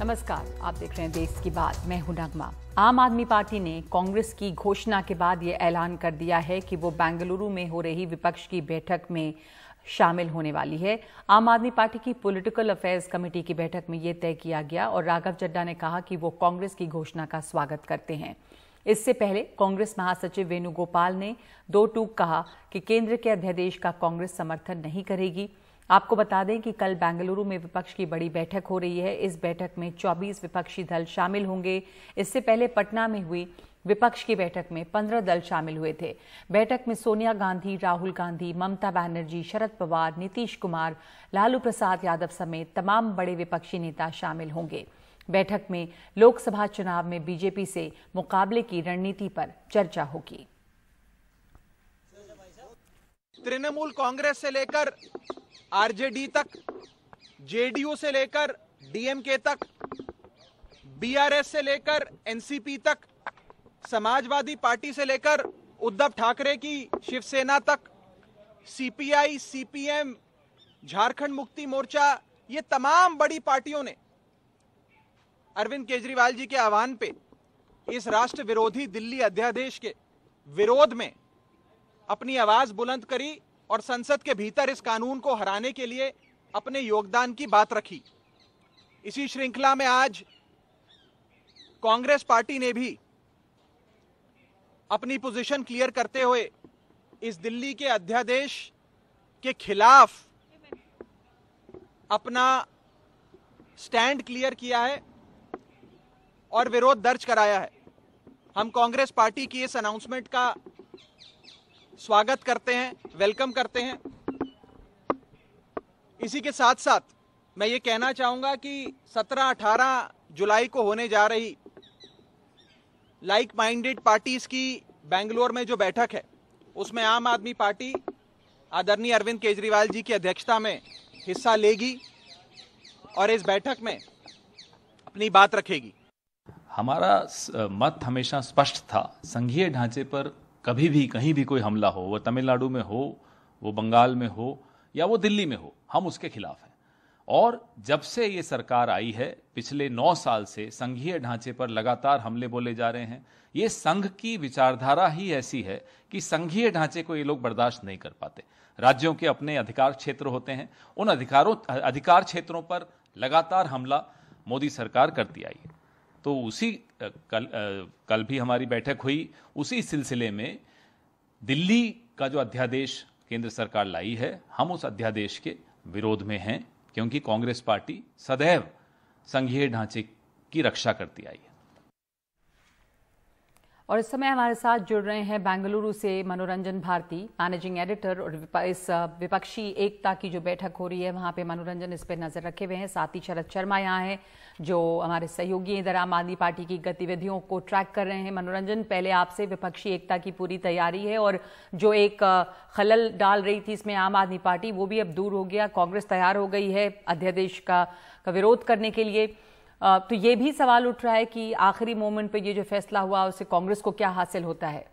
नमस्कार आप देख रहे हैं देश की बात मैं हूं नगमा आम आदमी पार्टी ने कांग्रेस की घोषणा के बाद ये ऐलान कर दिया है कि वो बेंगलुरु में हो रही विपक्ष की बैठक में शामिल होने वाली है आम आदमी पार्टी की पॉलिटिकल अफेयर्स कमेटी की बैठक में ये तय किया गया और राघव चड्डा ने कहा कि वो कांग्रेस की घोषणा का स्वागत करते हैं इससे पहले कांग्रेस महासचिव वेणुगोपाल ने दो टूक कहा कि केंद्र के अध्यादेश का कांग्रेस समर्थन नहीं करेगी आपको बता दें कि कल बेंगलुरु में विपक्ष की बड़ी बैठक हो रही है इस बैठक में 24 विपक्षी दल शामिल होंगे इससे पहले पटना में हुई विपक्ष की बैठक में 15 दल शामिल हुए थे बैठक में सोनिया गांधी राहुल गांधी ममता बनर्जी शरद पवार नीतीश कुमार लालू प्रसाद यादव समेत तमाम बड़े विपक्षी नेता शामिल होंगे बैठक में लोकसभा चुनाव में बीजेपी से मुकाबले की रणनीति पर चर्चा होगी तृणमूल कांग्रेस से लेकर आरजेडी तक जेडीयू से लेकर डीएमके तक बीआरएस से लेकर एनसीपी तक समाजवादी पार्टी से लेकर उद्धव ठाकरे की शिवसेना तक सीपीआई सीपीएम झारखंड मुक्ति मोर्चा ये तमाम बड़ी पार्टियों ने अरविंद केजरीवाल जी के आह्वान पे इस राष्ट्र विरोधी दिल्ली अध्यादेश के विरोध में अपनी आवाज बुलंद करी और संसद के भीतर इस कानून को हराने के लिए अपने योगदान की बात रखी इसी श्रृंखला में आज कांग्रेस पार्टी ने भी अपनी पोजीशन क्लियर करते हुए इस दिल्ली के अध्यादेश के खिलाफ अपना स्टैंड क्लियर किया है और विरोध दर्ज कराया है हम कांग्रेस पार्टी की इस अनाउंसमेंट का स्वागत करते हैं वेलकम करते हैं इसी के साथ साथ मैं ये कहना चाहूंगा कि 17-18 जुलाई को होने जा रही लाइक माइंडेड पार्टीज की बेंगलोर में जो बैठक है उसमें आम आदमी पार्टी आदरणीय अरविंद केजरीवाल जी की अध्यक्षता में हिस्सा लेगी और इस बैठक में अपनी बात रखेगी हमारा मत हमेशा स्पष्ट था संघीय ढांचे पर कभी भी कहीं भी कोई हमला हो वह तमिलनाडु में हो वो बंगाल में हो या वो दिल्ली में हो हम उसके खिलाफ हैं और जब से ये सरकार आई है पिछले नौ साल से संघीय ढांचे पर लगातार हमले बोले जा रहे हैं ये संघ की विचारधारा ही ऐसी है कि संघीय ढांचे को ये लोग बर्दाश्त नहीं कर पाते राज्यों के अपने अधिकार क्षेत्र होते हैं उन अधिकारों अधिकार क्षेत्रों पर लगातार हमला मोदी सरकार करती आई है तो उसी कल कल भी हमारी बैठक हुई उसी सिलसिले में दिल्ली का जो अध्यादेश केंद्र सरकार लाई है हम उस अध्यादेश के विरोध में हैं क्योंकि कांग्रेस पार्टी सदैव संघीय ढांचे की रक्षा करती आई है और इस समय हमारे साथ जुड़ रहे हैं बेंगलुरु से मनोरंजन भारती मैनेजिंग एडिटर और इस विपक्षी एकता की जो बैठक हो रही है वहां पे मनोरंजन इस पर नजर रखे हुए हैं साथ ही शरद शर्मा यहाँ हैं जो हमारे सहयोगी इधर आम आदमी पार्टी की गतिविधियों को ट्रैक कर रहे हैं मनोरंजन पहले आपसे विपक्षी एकता की पूरी तैयारी है और जो एक खलल डाल रही थी इसमें आम आदमी पार्टी वो भी अब दूर हो गया कांग्रेस तैयार हो गई है अध्यादेश का विरोध करने के लिए तो ये भी सवाल उठ रहा है कि आखिरी मोमेंट पे ये जो फैसला हुआ उससे कांग्रेस को क्या हासिल होता है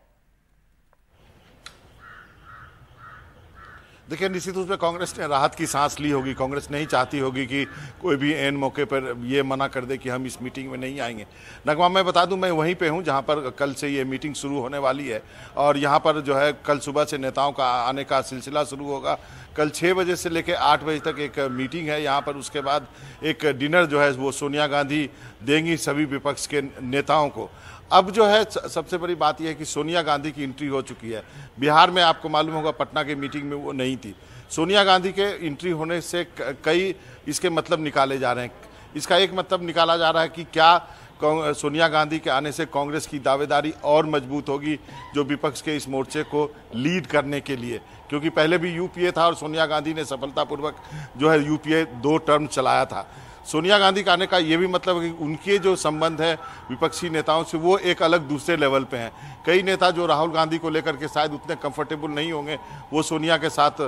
देखिए निश्चित रूप से कांग्रेस ने राहत की सांस ली होगी कांग्रेस नहीं चाहती होगी कि कोई भी एन मौके पर ये मना कर दे कि हम इस मीटिंग में नहीं आएंगे नगमा मैं बता दूं मैं वहीं पे हूं जहां पर कल से ये मीटिंग शुरू होने वाली है और यहां पर जो है कल सुबह से नेताओं का आने का सिलसिला शुरू होगा कल छः बजे से लेकर आठ बजे तक एक मीटिंग है यहाँ पर उसके बाद एक डिनर जो है वो सोनिया गांधी देंगी सभी विपक्ष के नेताओं को अब जो है सबसे बड़ी बात यह है कि सोनिया गांधी की एंट्री हो चुकी है बिहार में आपको मालूम होगा पटना की मीटिंग में वो नहीं थी सोनिया गांधी के एंट्री होने से कई इसके मतलब निकाले जा रहे हैं इसका एक मतलब निकाला जा रहा है कि क्या सोनिया गांधी के आने से कांग्रेस की दावेदारी और मजबूत होगी जो विपक्ष के इस मोर्चे को लीड करने के लिए क्योंकि पहले भी यूपीए था और सोनिया गांधी ने सफलतापूर्वक जो है यूपीए दो टर्म चलाया था सोनिया गांधी का आने का ये भी मतलब कि उनके जो संबंध है विपक्षी नेताओं से वो एक अलग दूसरे लेवल पे हैं कई नेता जो राहुल गांधी को लेकर के शायद उतने कंफर्टेबल नहीं होंगे वो सोनिया के साथ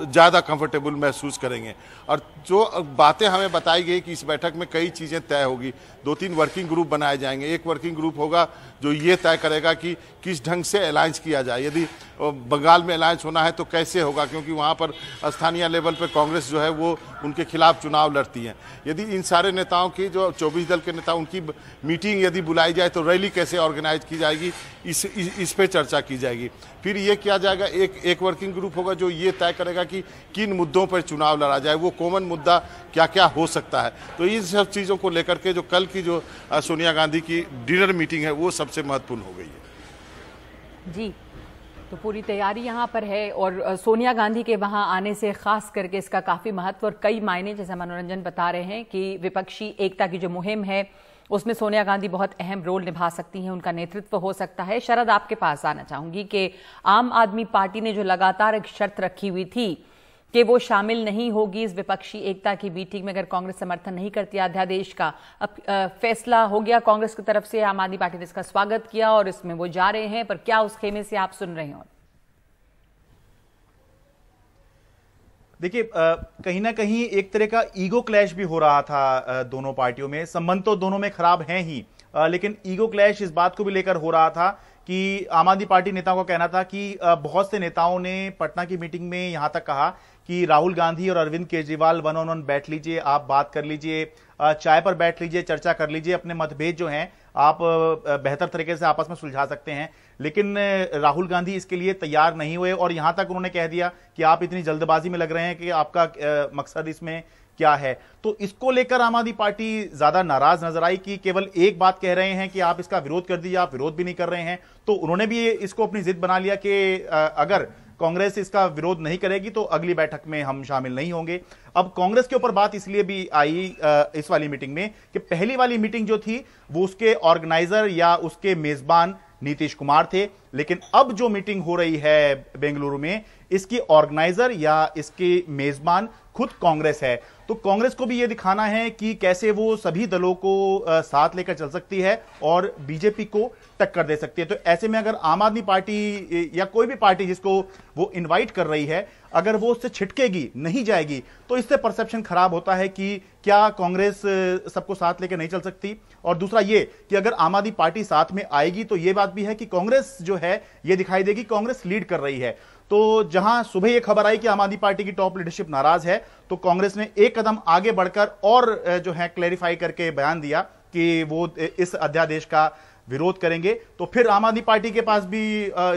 ज़्यादा कंफर्टेबल महसूस करेंगे और जो बातें हमें बताई गई कि इस बैठक में कई चीज़ें तय होगी दो तीन वर्किंग ग्रुप बनाए जाएंगे एक वर्किंग ग्रुप होगा जो ये तय करेगा कि किस ढंग से अलायंस किया जाए यदि बंगाल में अलायंस होना है तो कैसे होगा क्योंकि वहाँ पर स्थानीय लेवल पर कांग्रेस जो है वो उनके खिलाफ चुनाव लड़ती हैं यदि इन सारे नेताओं की जो चौबीस दल के नेता उनकी मीटिंग यदि बुलाई जाए तो रैली कैसे ऑर्गेनाइज की जाएगी इस इस, इस पर चर्चा की जाएगी फिर ये किया जाएगा एक एक वर्किंग ग्रुप होगा जो ये तय करेगा कि किन मुद्दों पर चुनाव लड़ा जाए वो कॉमन मुद्दा क्या क्या हो सकता है तो इन सब चीज़ों को लेकर के जो कल की जो सोनिया गांधी की डिनर मीटिंग है वो सबसे महत्वपूर्ण हो गई है जी तो पूरी तैयारी यहाँ पर है और सोनिया गांधी के वहाँ आने से खास करके इसका काफ़ी महत्व और कई मायने जैसे मनोरंजन बता रहे हैं कि विपक्षी एकता की जो मुहिम है उसमें सोनिया गांधी बहुत अहम रोल निभा सकती हैं उनका नेतृत्व हो सकता है शरद आपके पास आना चाहूंगी कि आम आदमी पार्टी ने जो लगातार एक शर्त रखी हुई थी कि वो शामिल नहीं होगी इस विपक्षी एकता की मीटिंग में अगर कांग्रेस समर्थन नहीं करती अध्यादेश का अब फैसला हो गया कांग्रेस की तरफ से आम आदमी पार्टी ने इसका स्वागत किया और इसमें वो जा रहे हैं पर क्या उस खेमे से आप सुन रहे हो देखिए कहीं ना कहीं एक तरह का ईगो क्लैश भी हो रहा था दोनों पार्टियों में संबंध तो दोनों में खराब हैं ही लेकिन ईगो क्लैश इस बात को भी लेकर हो रहा था कि आम आदमी पार्टी नेताओं का कहना था कि बहुत से नेताओं ने पटना की मीटिंग में यहां तक कहा कि राहुल गांधी और Arvind Kejriwal one on one बैठ लीजिए आप बात कर लीजिए चाय पर बैठ लीजिए चर्चा कर लीजिए अपने मतभेद जो हैं आप बेहतर तरीके से आपस में सुलझा सकते हैं लेकिन राहुल गांधी इसके लिए तैयार नहीं हुए और यहां तक उन्होंने कह दिया कि आप इतनी जल्दबाजी में लग रहे हैं कि आपका मकसद इसमें क्या है तो इसको लेकर आम आदमी पार्टी ज्यादा नाराज नजर आई कि केवल एक बात कह रहे हैं कि आप इसका विरोध कर दीजिए आप विरोध भी नहीं कर रहे हैं तो उन्होंने भी इसको अपनी जिद बना लिया कि अगर कांग्रेस इसका विरोध नहीं करेगी तो अगली बैठक में हम शामिल नहीं होंगे अब कांग्रेस के ऊपर बात इसलिए भी आई इस वाली मीटिंग में कि पहली वाली मीटिंग जो थी वो उसके ऑर्गेनाइजर या उसके मेजबान नीतीश कुमार थे लेकिन अब जो मीटिंग हो रही है बेंगलुरु में इसकी ऑर्गेनाइजर या इसके मेजबान खुद कांग्रेस है तो कांग्रेस को भी ये दिखाना है कि कैसे वो सभी दलों को साथ लेकर चल सकती है और बीजेपी को टक्कर दे सकती है तो ऐसे में अगर आम आदमी पार्टी या कोई भी पार्टी जिसको वो इनवाइट कर रही है अगर वो उससे छिटकेगी नहीं जाएगी तो इससे परसेप्शन खराब होता है कि क्या कांग्रेस सबको साथ लेकर नहीं चल सकती और दूसरा ये कि अगर आम आदमी पार्टी साथ में आएगी तो ये बात भी है कि कांग्रेस जो है है यह दिखाई देगी कांग्रेस लीड कर रही है तो जहां सुबह यह खबर आई कि आम आदमी पार्टी की टॉप लीडरशिप नाराज है तो कांग्रेस ने एक कदम आगे बढ़कर और जो है क्लैरिफाई करके बयान दिया कि वो इस अध्यादेश का विरोध करेंगे तो फिर आम आदमी पार्टी के पास भी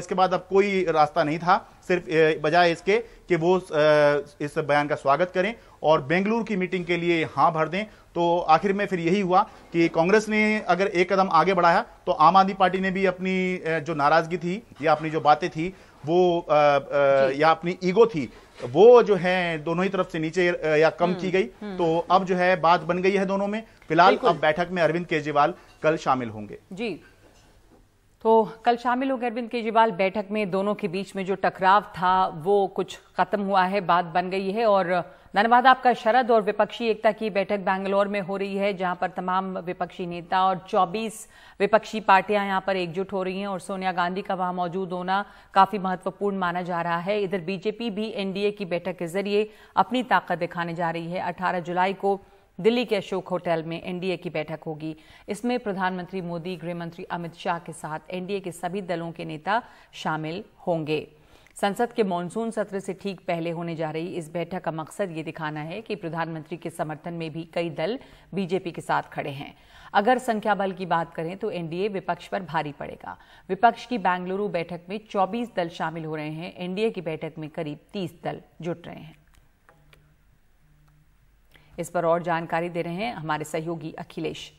इसके बाद अब कोई रास्ता नहीं था सिर्फ बजाय इसके कि वो इस बयान का स्वागत करें और बेंगलुरु की मीटिंग के लिए हाँ भर दें तो आखिर में फिर यही हुआ कि कांग्रेस ने अगर एक कदम आगे बढ़ाया तो आम आदमी पार्टी ने भी अपनी जो नाराजगी थी या अपनी जो बातें थी वो आ, आ, या अपनी ईगो थी वो जो है दोनों ही तरफ से नीचे या कम हम्म, की गई हम्म। तो अब जो है बात बन गई है दोनों में फिलहाल अब बैठक में अरविंद केजरीवाल कल शामिल होंगे जी तो कल शामिल होंगे अरविंद केजरीवाल बैठक में दोनों के बीच में जो टकराव था वो कुछ खत्म हुआ है बात बन गई है और धन्यवाद आपका शरद और विपक्षी एकता की बैठक बैंगलोर में हो रही है जहां पर तमाम विपक्षी नेता और 24 विपक्षी पार्टियां यहां पर एकजुट हो रही हैं और सोनिया गांधी का वहां मौजूद होना काफी महत्वपूर्ण माना जा रहा है इधर बीजेपी भी एनडीए की बैठक के जरिए अपनी ताकत दिखाने जा रही है अठारह जुलाई को दिल्ली के अशोक होटल में एनडीए की बैठक होगी इसमें प्रधानमंत्री मोदी गृहमंत्री अमित शाह के साथ एनडीए के सभी दलों के नेता शामिल होंगे संसद के मानसून सत्र से ठीक पहले होने जा रही इस बैठक का मकसद ये दिखाना है कि प्रधानमंत्री के समर्थन में भी कई दल बीजेपी के साथ खड़े हैं अगर संख्या बल की बात करें तो एनडीए विपक्ष पर भारी पड़ेगा विपक्ष की बेंगलुरु बैठक में 24 दल शामिल हो रहे हैं एनडीए की बैठक में करीब 30 दल जुट रहे हैं इस पर और जानकारी दे रहे हैं हमारे सहयोगी अखिलेश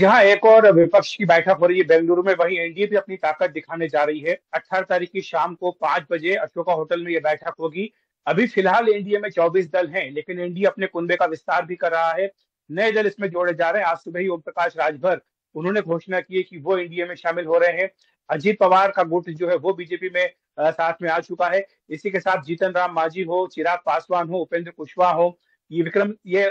जहां एक और विपक्ष की बैठक हो रही है बेंगलुरु में वहीं एनडीए भी अपनी ताकत दिखाने जा रही है अठारह तारीख की शाम को पांच बजे अशोका होटल में यह बैठक होगी अभी फिलहाल एनडीए में चौबीस दल हैं लेकिन एनडीए अपने कुंबे का विस्तार भी कर रहा है नए दल इसमें जोड़े जा रहे हैं आज सुबह ही ओम प्रकाश राजभर उन्होंने घोषणा की कि वो एनडीए में शामिल हो रहे हैं अजीत पवार का गुट जो है वो बीजेपी में आ, साथ में आ चुका है इसी के साथ जीतन राम मांझी हो चिराग पासवान हो उपेंद्र कुशवाहा हो ये विक्रम ये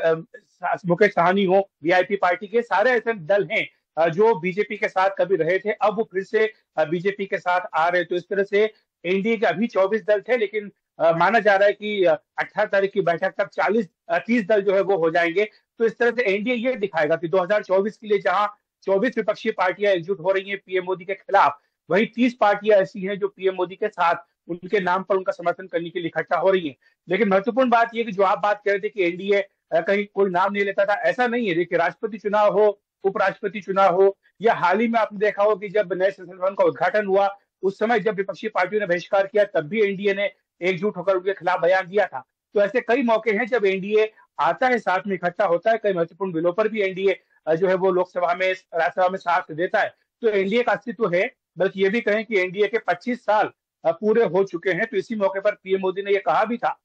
मुकेश सहानी हो वीआईपी पार्टी के सारे ऐसे दल हैं जो बीजेपी के साथ कभी रहे थे अब वो फिर से बीजेपी के साथ आ रहे तो इस तरह से एनडीए के अभी 24 दल थे लेकिन माना जा रहा है कि 18 तारीख की बैठक तक 40 30 दल जो है वो हो जाएंगे तो इस तरह से एनडीए ये दिखाएगा कि 2024 के लिए जहां 24 विपक्षी पार्टियां एकजुट हो रही हैं पीएम मोदी के खिलाफ वही 30 पार्टियां ऐसी हैं जो पीएम मोदी के साथ उनके नाम पर उनका समर्थन करने के लिए इकट्ठा हो रही है लेकिन महत्वपूर्ण बात यह कि जो आप बात कर रहे थे कि एनडीए कहीं कोई नाम नहीं लेता था ऐसा नहीं है देखिए राष्ट्रपति चुनाव हो उपराष्ट्रपति चुनाव हो या हाल ही में आपने देखा हो कि जब नए संसद भवन का उद्घाटन हुआ उस समय जब विपक्षी पार्टियों ने बहिष्कार किया तब भी एनडीए ने एकजुट होकर उनके खिलाफ बयान दिया था तो ऐसे कई मौके हैं जब एनडीए आता है साथ में इकट्ठा होता है कई महत्वपूर्ण बिलों पर भी एनडीए जो है वो लोकसभा में राज्यसभा में साथ देता है तो एनडीए का अस्तित्व है बल्कि ये भी कहें कि एनडीए के 25 साल पूरे हो चुके हैं तो इसी मौके पर पीएम मोदी ने यह कहा भी था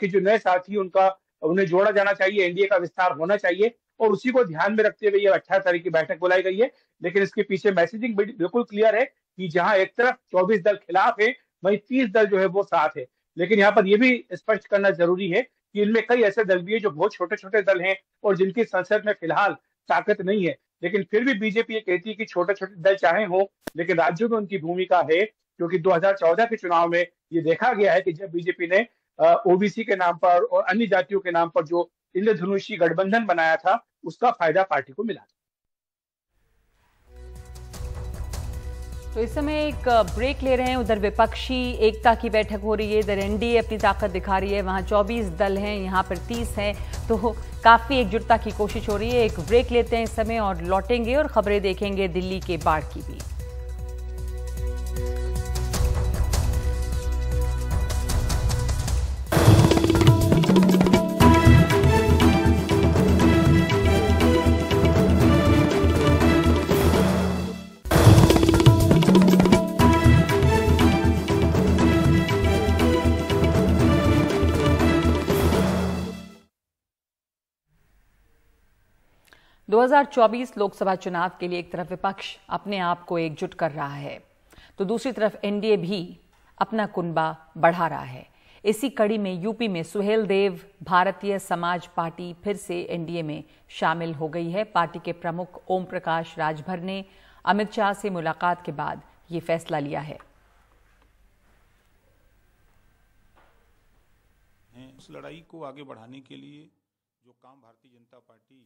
कि जो नए साथी उनका उन्हें जोड़ा जाना चाहिए एनडीए का विस्तार होना चाहिए और उसी को ध्यान में रखते हुए यह अठारह तारीख की बैठक बुलाई गई है लेकिन इसके पीछे मैसेजिंग बिल्कुल क्लियर है कि जहां एक तरफ चौबीस दल खिलाफ है वही तीस दल जो है वो साथ है लेकिन यहाँ पर यह भी स्पष्ट करना जरूरी है कि इनमें कई ऐसे दल भी है जो बहुत छोटे छोटे दल हैं और जिनकी संसद में फिलहाल ताकत नहीं है लेकिन फिर भी बीजेपी ये कहती है कि छोटे छोटे दल चाहे हो लेकिन राज्यों में उनकी भूमिका है क्योंकि 2014 के चुनाव में ये देखा गया है कि जब बीजेपी ने ओबीसी के नाम पर और अन्य जातियों के नाम पर जो इंद्रधनुषी गठबंधन बनाया था उसका फायदा पार्टी को मिला था तो इस समय एक ब्रेक ले रहे हैं उधर विपक्षी एकता की बैठक हो रही है इधर एनडीए अपनी ताकत दिखा रही है वहां 24 दल हैं यहां पर 30 हैं तो काफ़ी एकजुटता की कोशिश हो रही है एक ब्रेक लेते हैं इस समय और लौटेंगे और खबरें देखेंगे दिल्ली के बाढ़ की भी 2024 लोकसभा चुनाव के लिए एक तरफ विपक्ष अपने आप को एकजुट कर रहा है तो दूसरी तरफ एनडीए भी अपना कुनबा बढ़ा रहा है इसी कड़ी में यूपी में सुहेल देव भारतीय समाज पार्टी फिर से एनडीए में शामिल हो गई है पार्टी के प्रमुख ओम प्रकाश राजभर ने अमित शाह से मुलाकात के बाद ये फैसला लिया है उस लड़ाई को आगे बढ़ाने के लिए जो काम भारतीय जनता पार्टी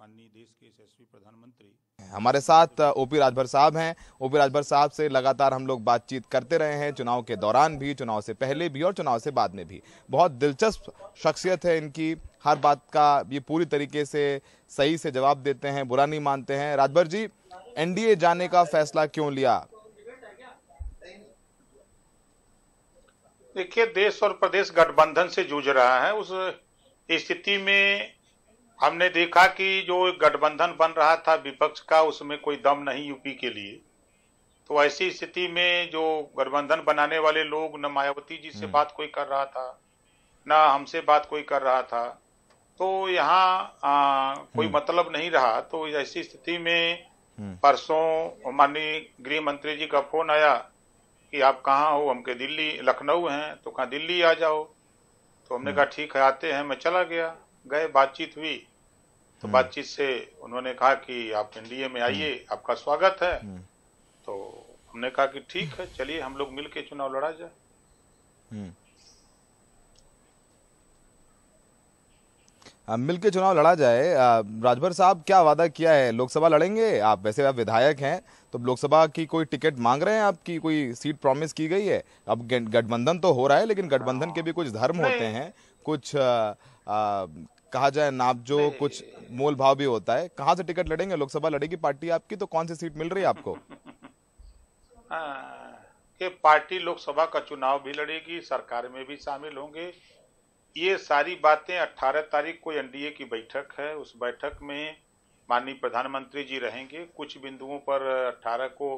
माननीय देश के यशस्वी प्रधानमंत्री हमारे साथ ओपी राजभर साहब हैं ओपी राजभर साहब से लगातार हम लोग बातचीत करते रहे हैं चुनाव के दौरान भी चुनाव से पहले भी और चुनाव से बाद में भी बहुत दिलचस्प शख्सियत है इनकी हर बात का ये पूरी तरीके से सही से जवाब देते हैं बुरा नहीं मानते हैं राजभर जी एनडीए जाने का फैसला क्यों लिया देखिए देश और प्रदेश गठबंधन से जूझ रहा है उस स्थिति में हमने देखा कि जो गठबंधन बन रहा था विपक्ष का उसमें कोई दम नहीं यूपी के लिए तो ऐसी स्थिति में जो गठबंधन बनाने वाले लोग न मायावती जी से हम्म। बात कोई कर रहा था न हमसे बात कोई कर रहा था तो यहाँ कोई हम्म। मतलब नहीं रहा तो ऐसी स्थिति में हम्म। परसों माननीय गृह मंत्री जी का फोन आया कि आप कहाँ हो हमके दिल्ली लखनऊ हैं तो कहाँ दिल्ली आ जाओ तो हमने कहा ठीक है आते हैं मैं चला गया गए बातचीत हुई तो हम्म। बातचीत से उन्होंने कहा कि आप एनडीए में आइए हम्म। आपका स्वागत है हम्म। तो हमने कहा कि ठीक है चलिए हम लोग मिलके चुनाव लड़ा जाए मिलकर चुनाव लड़ा जाए राजभर साहब क्या वादा किया है लोकसभा लड़ेंगे आप वैसे आप विधायक हैं तो लोकसभा की कोई टिकट मांग रहे हैं आपकी कोई सीट प्रॉमिस की गई है अब गठबंधन तो हो रहा है लेकिन गठबंधन के भी कुछ धर्म होते हैं कुछ आ, आ, कहा जाए नाप जो कुछ मोल भाव भी होता है कहाँ से टिकट लड़ेंगे लोकसभा लड़ेगी पार्टी आपकी तो कौन सी सीट मिल रही है आपको हाँ, कि पार्टी लोकसभा का चुनाव भी लड़ेगी सरकार में भी शामिल होंगे ये सारी बातें 18 तारीख को एनडीए की बैठक है उस बैठक में माननीय प्रधानमंत्री जी रहेंगे कुछ बिंदुओं पर 18 को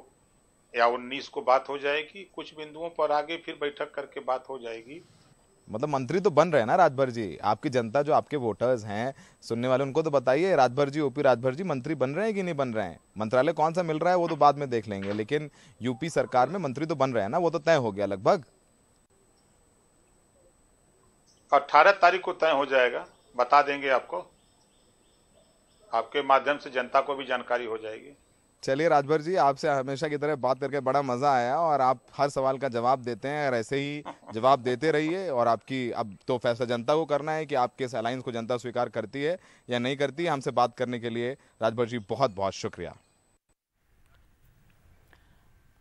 या 19 को बात हो जाएगी कुछ बिंदुओं पर आगे फिर बैठक करके बात हो जाएगी मतलब मंत्री तो बन रहे हैं ना राजभर जी आपकी जनता जो आपके वोटर्स हैं सुनने वाले उनको तो बताइए राजभर जी ओपी राजभर जी मंत्री बन रहे हैं कि नहीं बन रहे हैं मंत्रालय कौन सा मिल रहा है वो तो बाद में देख लेंगे लेकिन यूपी सरकार में मंत्री तो बन रहे हैं ना वो तो तय हो गया लगभग अट्ठारह तारीख को तय हो जाएगा बता देंगे आपको आपके माध्यम से जनता को भी जानकारी हो जाएगी चलिए राजभर जी आपसे हमेशा की तरह बात करके बड़ा मजा आया और आप हर सवाल का जवाब देते हैं और ऐसे ही जवाब देते रहिए और आपकी अब तो फैसला जनता को करना है कि आपके इस अलायंस को जनता स्वीकार करती है या नहीं करती है हमसे बात करने के लिए राजभर जी बहुत बहुत शुक्रिया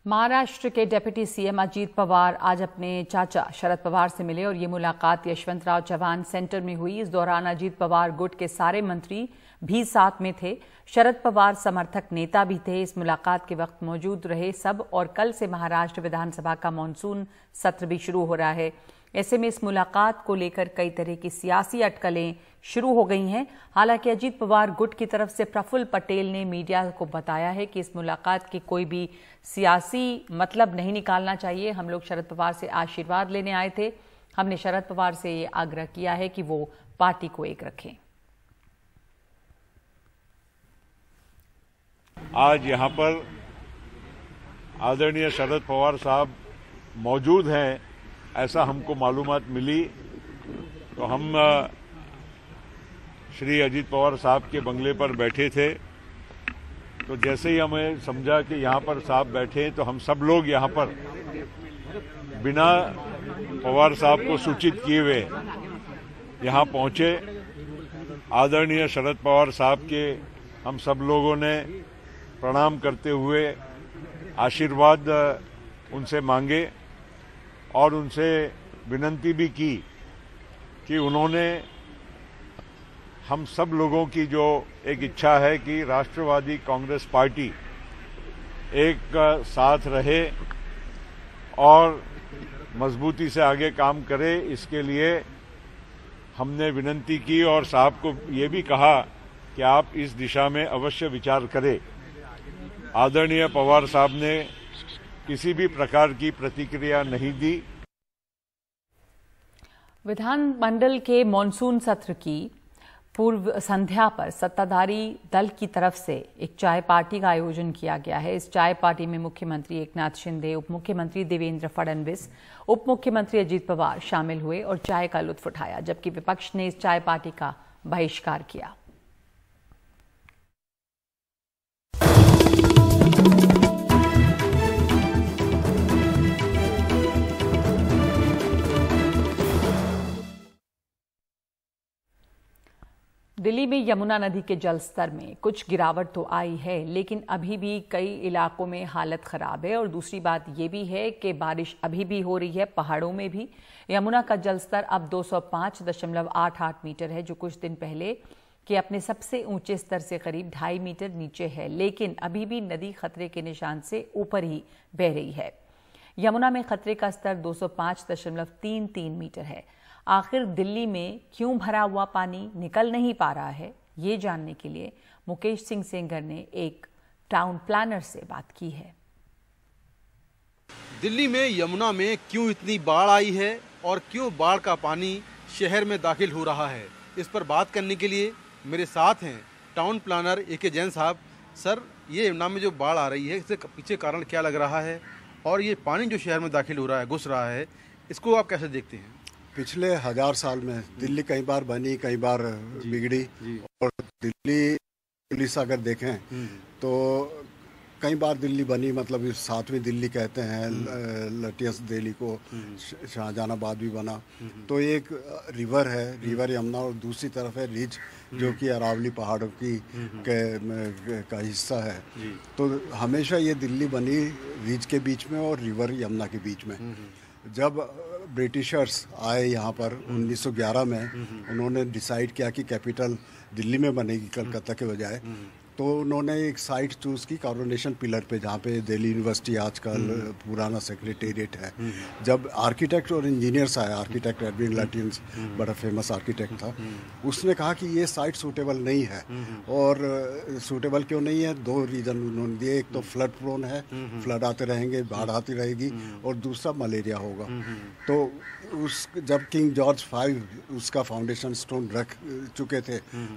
महाराष्ट्र के डिप्टी सीएम अजीत पवार आज अपने चाचा शरद पवार से मिले और ये मुलाकात यशवंतराव चौहान सेंटर में हुई इस दौरान अजीत पवार गुट के सारे मंत्री भी साथ में थे शरद पवार समर्थक नेता भी थे इस मुलाकात के वक्त मौजूद रहे सब और कल से महाराष्ट्र विधानसभा का मानसून सत्र भी शुरू हो रहा है ऐसे में इस मुलाकात को लेकर कई तरह की सियासी अटकलें शुरू हो गई हैं हालांकि अजीत पवार गुट की तरफ से प्रफुल्ल पटेल ने मीडिया को बताया है कि इस मुलाकात की कोई भी सियासी मतलब नहीं निकालना चाहिए हम लोग शरद पवार से आशीर्वाद लेने आए थे हमने शरद पवार से ये आग्रह किया है कि वो पार्टी को एक रखें आज यहाँ पर आदरणीय शरद पवार साहब मौजूद हैं ऐसा हमको मालूम मिली तो हम श्री अजीत पवार साहब के बंगले पर बैठे थे तो जैसे ही हमें समझा कि यहाँ पर साहब बैठे हैं तो हम सब लोग यहाँ पर बिना पवार साहब को सूचित किए हुए यहाँ पहुँचे आदरणीय शरद पवार साहब के हम सब लोगों ने प्रणाम करते हुए आशीर्वाद उनसे मांगे और उनसे विनंती भी की कि उन्होंने हम सब लोगों की जो एक इच्छा है कि राष्ट्रवादी कांग्रेस पार्टी एक साथ रहे और मजबूती से आगे काम करे इसके लिए हमने विनंती की और साहब को ये भी कहा कि आप इस दिशा में अवश्य विचार करें आदरणीय पवार साहब ने किसी भी प्रकार की प्रतिक्रिया नहीं दी विधानमंडल के मॉनसून सत्र की पूर्व संध्या पर सत्ताधारी दल की तरफ से एक चाय पार्टी का आयोजन किया गया है इस चाय पार्टी में मुख्यमंत्री एकनाथ शिंदे उप मुख्यमंत्री देवेंद्र फडणवीस उप मुख्यमंत्री अजीत पवार शामिल हुए और चाय का लुत्फ उठाया जबकि विपक्ष ने इस चाय पार्टी का बहिष्कार किया दिल्ली में यमुना नदी के जलस्तर में कुछ गिरावट तो आई है लेकिन अभी भी कई इलाकों में हालत खराब है और दूसरी बात ये भी है कि बारिश अभी भी हो रही है पहाड़ों में भी यमुना का जलस्तर अब 205.88 मीटर है जो कुछ दिन पहले के अपने सबसे ऊंचे स्तर से करीब ढाई मीटर नीचे है लेकिन अभी भी नदी खतरे के निशान से ऊपर ही बह रही है यमुना में खतरे का स्तर 205.33 मीटर है आखिर दिल्ली में क्यों भरा हुआ पानी निकल नहीं पा रहा है ये जानने के लिए मुकेश सिंह सेंगर ने एक टाउन प्लानर से बात की है दिल्ली में यमुना में क्यों इतनी बाढ़ आई है और क्यों बाढ़ का पानी शहर में दाखिल हो रहा है इस पर बात करने के लिए मेरे साथ हैं टाउन प्लानर ए के जैन साहब सर ये यमुना में जो बाढ़ आ रही है इसके पीछे कारण क्या लग रहा है और ये पानी जो शहर में दाखिल हो रहा है घुस रहा है इसको आप कैसे देखते हैं पिछले हजार साल में दिल्ली कई बार बनी कई बार बिगड़ी और दिल्ली पुलिस अगर देखें हम्म, हम्म। तो कई बार दिल्ली बनी मतलब सातवीं दिल्ली कहते हैं हम्म। लटियस दिल्ली को शाहजहानाबाद भी बना तो एक रिवर है रिवर यमुना और दूसरी तरफ है रिज जो कि अरावली पहाड़ों की के, का हिस्सा है तो हमेशा ये दिल्ली बनी रिज के बीच में और रिवर यमुना के बीच में जब ब्रिटिशर्स आए यहाँ पर 1911 में हम्म, हम्म। उन्होंने डिसाइड किया कि कैपिटल दिल्ली में बनेगी कलकत्ता के बजाय हम्म, तो उन्होंने एक साइट चूज की कॉरोनेशन पिलर पे जहाँ पे दिल्ली यूनिवर्सिटी आजकल हम्म। पुराना सेक्रेटेरिएट है हम्म। जब आर्किटेक्ट और इंजीनियर्स आए आर्किटेक्ट एडविन लटिन बड़ा फेमस आर्किटेक्ट था हम्म। उसने कहा कि ये साइट सूटेबल नहीं है और सूटेबल क्यों नहीं है दो रीज़न उन्होंने दिए एक तो फ्लड प्रोन है फ्लड आते रहेंगे बाढ़ आती रहेगी और दूसरा मलेरिया होगा तो उस जब किंग जॉर्ज फाइव उसका फाउंडेशन स्टोन रख चुके थे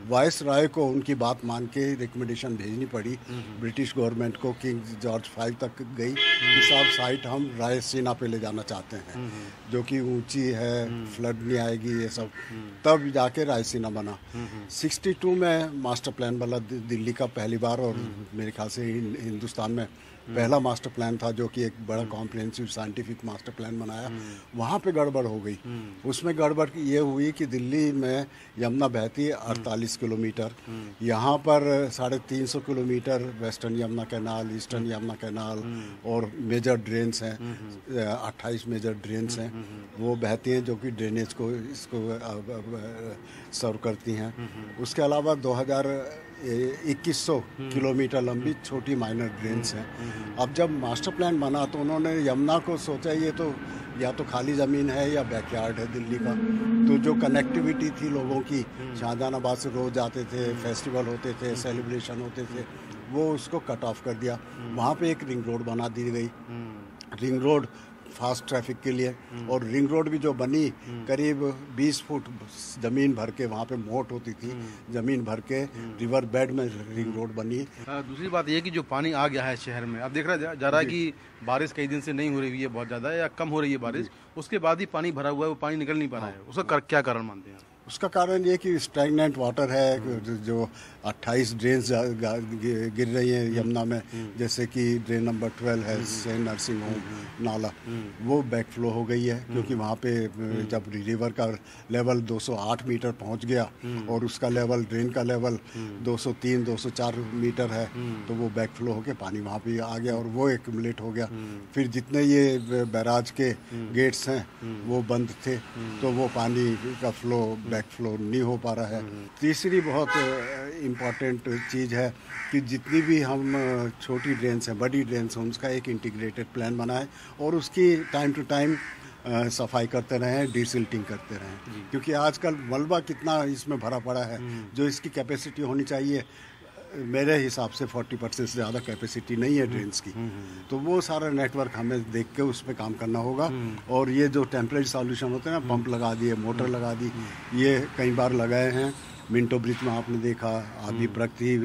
वाइस राय को उनकी बात मान के रिकमेंड एक्सपेडिशन भेजनी पड़ी हम्म। ब्रिटिश गवर्नमेंट को किंग जॉर्ज फाइव तक गई हम्म। कि साहब साइट हम रायसेना पे ले जाना चाहते हैं हम्म। जो कि ऊंची है फ्लड नहीं आएगी ये सब तब जाके रायसेना बना 62 में मास्टर प्लान बना दिल्ली का पहली बार और मेरे ख्याल से हिंदुस्तान में पहला मास्टर प्लान था जो कि एक बड़ा कॉम्प्रहेंसिव साइंटिफिक मास्टर प्लान बनाया वहाँ पे गड़बड़ हो गई उसमें गड़बड़ ये हुई कि दिल्ली में यमुना बहती है अड़तालीस किलोमीटर यहाँ पर साढ़े तीन सौ kilometre western Yamuna canal eastern Yamuna canal और मेजर ड्रेन्स हैं अट्ठाईस मेजर ड्रेन्स हैं वो बहती हैं जो कि ड्रेनेज को इसको सर्व करती हैं उसके अलावा दो इक्कीस सौ हम्म। किलोमीटर लंबी छोटी माइनर ड्रेन्स हैं हम्म, हम्म, अब जब मास्टर प्लान बना तो उन्होंने यमुना को सोचा ये तो या तो खाली ज़मीन है या बैकयार्ड है दिल्ली का तो जो कनेक्टिविटी थी लोगों की शाहजहानाबाद से रोज़ आते थे फेस्टिवल होते थे सेलिब्रेशन होते थे वो उसको कट ऑफ कर दिया वहाँ पे एक रिंग रोड बना दी गई रिंग रोड फास्ट ट्रैफिक के लिए और रिंग रोड भी जो बनी करीब 20 फुट ज़मीन भर के वहाँ पे मोट होती थी ज़मीन भर के रिवर बेड में रिंग रोड बनी दूसरी बात यह कि जो पानी आ गया है शहर में अब देख रहा जा, जा रहा है कि बारिश कई दिन से नहीं हो रही है बहुत ज़्यादा या कम हो रही है बारिश उसके बाद ही पानी भरा हुआ है वो पानी निकल नहीं पा रहा हाँ। है उसका क्या कारण मानते हैं उसका कारण ये कि स्टैगनेंट वाटर है जो 28 ड्रेन गिर रही हैं यमुना में हम्म, हम्म। जैसे कि ड्रेन नंबर 12 है सेंट नर्सिंग होम नाला हम्म। वो बैकफ्लो हो गई है क्योंकि वहाँ पे जब रिवर का लेवल 208 मीटर पहुँच गया और उसका लेवल ड्रेन का लेवल 203 204 मीटर है तो वो बैकफ्लो होके पानी वहाँ पे आ गया और वो एकट हो गया फिर जितने ये बैराज के गेट्स हैं वो बंद थे तो वो पानी का फ्लो करेक्ट फ्लो नहीं हो पा रहा है हम्म। तीसरी बहुत इम्पॉर्टेंट चीज़ है कि जितनी भी हम छोटी ड्रेन्स हैं बड़ी ड्रेन्स हैं उसका एक इंटीग्रेटेड प्लान बनाएं और उसकी टाइम टू टाइम सफाई करते रहें डीसिल्टिंग करते रहें क्योंकि आजकल मलबा कितना इसमें भरा पड़ा है हम्म। जो इसकी कैपेसिटी होनी चाहिए मेरे हिसाब से 40 परसेंट से ज़्यादा कैपेसिटी नहीं है ट्रेन हम्म, की हम्म, हम्म। तो वो सारा नेटवर्क हमें देख के उस पर काम करना होगा और ये जो टेम्प्रेरी सॉल्यूशन होते हैं ना पंप लगा दिए मोटर लगा दी ये कई बार लगाए हैं मिंटो ब्रिज में आपने देखा आदि प्रगति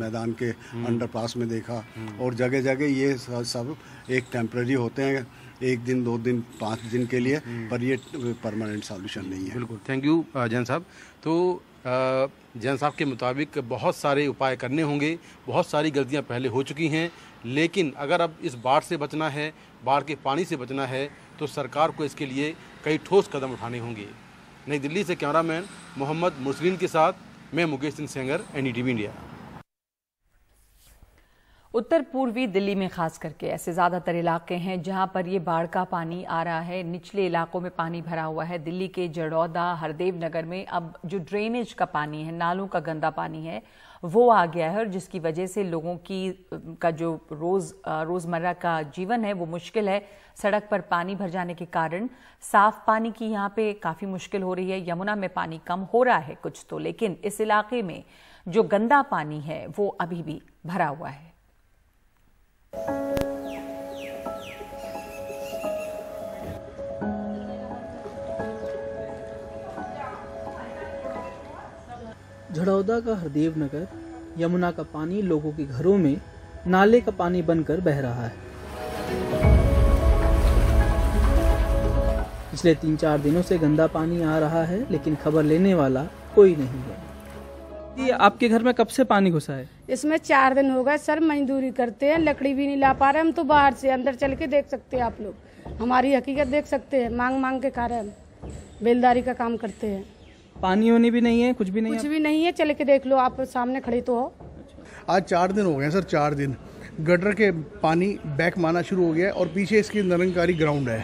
मैदान के अंडरपास में देखा और जगह जगह ये सब एक टेम्प्रेरी होते हैं एक दिन दो दिन पाँच दिन के लिए पर ये परमानेंट सॉल्यूशन नहीं है बिल्कुल थैंक यू जैन साहब तो जैन साहब के मुताबिक बहुत सारे उपाय करने होंगे बहुत सारी गलतियां पहले हो चुकी हैं लेकिन अगर अब इस बाढ़ से बचना है बाढ़ के पानी से बचना है तो सरकार को इसके लिए कई ठोस कदम उठाने होंगे नई दिल्ली से कैमरामैन मोहम्मद मुस्लिन के साथ मैं मुकेश सिंह सेंगर एन इंडिया उत्तर पूर्वी दिल्ली में खास करके ऐसे ज्यादातर इलाके हैं जहां पर ये बाढ़ का पानी आ रहा है निचले इलाकों में पानी भरा हुआ है दिल्ली के जड़ौदा हरदेव नगर में अब जो ड्रेनेज का पानी है नालों का गंदा पानी है वो आ गया है और जिसकी वजह से लोगों की का जो रोज रोजमर्रा का जीवन है वो मुश्किल है सड़क पर पानी भर जाने के कारण साफ पानी की यहाँ पे काफी मुश्किल हो रही है यमुना में पानी कम हो रहा है कुछ तो लेकिन इस इलाके में जो गंदा पानी है वो अभी भी भरा हुआ है झड़ौदा का हरदेव नगर यमुना का पानी लोगों के घरों में नाले का पानी बनकर बह रहा है पिछले तीन चार दिनों से गंदा पानी आ रहा है लेकिन खबर लेने वाला कोई नहीं है ये आपके घर में कब से पानी घुसा है इसमें चार दिन हो गए सर मजदूरी करते हैं लकड़ी भी नहीं ला पा रहे हम तो बाहर से अंदर चल के देख सकते हैं आप लोग हमारी हकीकत देख सकते हैं मांग मांग के कारण हम बेलदारी का काम करते हैं पानी होनी भी नहीं है कुछ भी नहीं कुछ भी नहीं है चल के देख लो आप सामने खड़े तो हो आज चार दिन हो गए सर चार दिन गटर के पानी बैक माना शुरू हो गया है और पीछे इसकी निरंकारी ग्राउंड है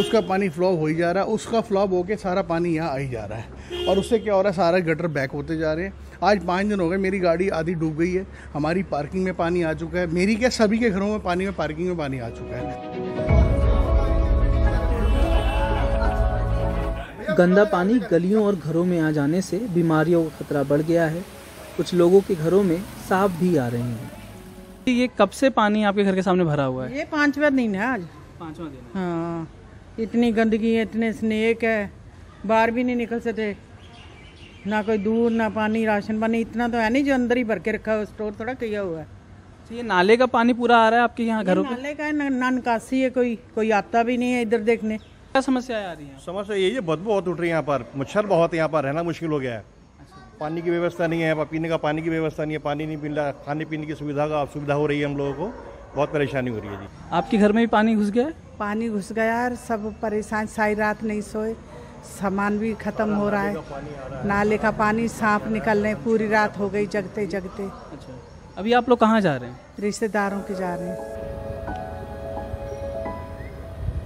उसका पानी फ्लॉप हो ही जा रहा है उसका फ्लॉप के सारा पानी यहाँ आ ही जा रहा है और उससे क्या हो रहा है सारा गटर बैक होते जा रहे हैं आज पाँच दिन हो गए मेरी गाड़ी आधी डूब गई है हमारी पार्किंग में पानी आ चुका है मेरी क्या सभी के घरों में पानी में पार्किंग में पानी आ चुका है गंदा पानी गलियों और घरों में आ जाने से बीमारियों का खतरा बढ़ गया है कुछ लोगों के घरों में सांप भी आ रहे हैं ये कब से पानी आपके घर के सामने भरा हुआ है ये पांचवा दिन है आज पांचवा दिन हाँ इतनी गंदगी है इतने स्नेक है बाहर भी नहीं निकल सकते ना कोई दूर ना पानी राशन पानी इतना तो है नहीं जो अंदर ही भर के रखा हुआ स्टोर थोड़ा किया हुआ है तो ये नाले का पानी पूरा आ रहा है आपके यहाँ घरों नाले का है ना निकासी है कोई कोई आता भी नहीं है इधर देखने क्या समस्या आ रही है समस्या यही है बदबू बहुत उठ रही है यहाँ पर मच्छर बहुत है यहाँ पर रहना मुश्किल हो गया है पानी की व्यवस्था नहीं है पीने का पानी की व्यवस्था नहीं है पानी नहीं मिल रहा खाने पीने की सुविधा का सुविधा हो रही है हम लोगों को बहुत परेशानी हो रही है जी आपके घर में भी पानी घुस गया है पानी घुस गया और सब परेशान सारी रात नहीं सोए सामान भी खत्म हो रहा है नाले का पानी सांप निकलने पूरी रात हो गई जगते जगते अच्छा अभी आप लोग कहाँ जा रहे हैं रिश्तेदारों के जा रहे हैं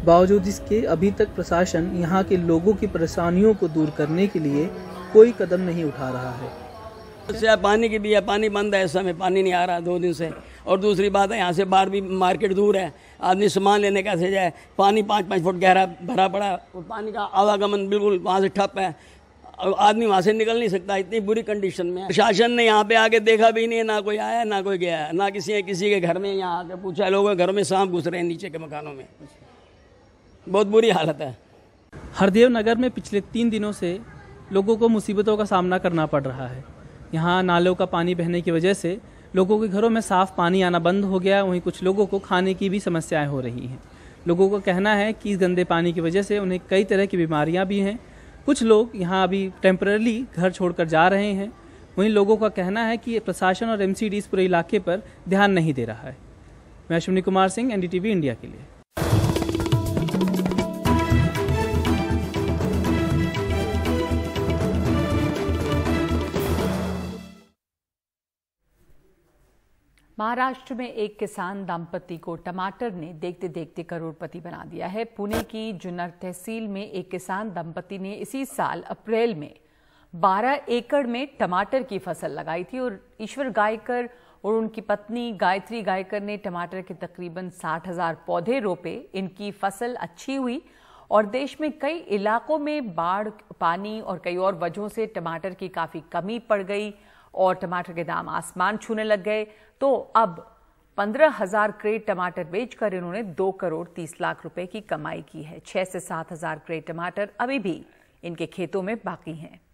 बावजूद इसके अभी तक प्रशासन यहाँ के लोगों की परेशानियों को दूर करने के लिए कोई कदम नहीं उठा रहा है से पानी की भी है पानी बंद है इस समय पानी नहीं आ रहा दो दिन से और दूसरी बात है यहाँ से बाहर भी मार्केट दूर है आदमी सामान लेने कैसे जाए पानी पाँच पाँच फुट गहरा भरा पड़ा और पानी का आवागमन बिल्कुल वहाँ से ठप है आदमी वहाँ से निकल नहीं सकता इतनी बुरी कंडीशन में प्रशासन ने यहाँ पे आके देखा भी नहीं है ना कोई आया ना कोई गया ना किसी है किसी के घर में यहाँ आके पूछा लोगों घर में सांप घुस रहे हैं नीचे के मकानों में बहुत बुरी हालत है हरदेव नगर में पिछले तीन दिनों से लोगों को मुसीबतों का सामना करना पड़ रहा है यहाँ नालों का पानी बहने की वजह से लोगों के घरों में साफ पानी आना बंद हो गया वहीं कुछ लोगों को खाने की भी समस्याएं हो रही हैं लोगों का कहना है कि इस गंदे पानी की वजह से उन्हें कई तरह की बीमारियां भी हैं कुछ लोग यहाँ अभी टेम्परली घर छोड़कर जा रहे हैं वहीं लोगों का कहना है कि प्रशासन और एम इस पूरे इलाके पर ध्यान नहीं दे रहा है मैं अश्विनी कुमार सिंह एन इंडिया के लिए महाराष्ट्र में एक किसान दंपति को टमाटर ने देखते देखते करोड़पति बना दिया है पुणे की जुन्नर तहसील में एक किसान दंपति ने इसी साल अप्रैल में 12 एकड़ में टमाटर की फसल लगाई थी और ईश्वर गायकर और उनकी पत्नी गायत्री गायकर ने टमाटर के तकरीबन साठ हजार पौधे रोपे इनकी फसल अच्छी हुई और देश में कई इलाकों में बाढ़ पानी और कई और वजहों से टमाटर की काफ़ी कमी पड़ गई और टमाटर के दाम आसमान छूने लग गए तो अब पंद्रह हजार क्रेट टमाटर बेचकर इन्होंने दो करोड़ तीस लाख रुपए की कमाई की है छह से सात हजार क्रेट टमाटर अभी भी इनके खेतों में बाकी हैं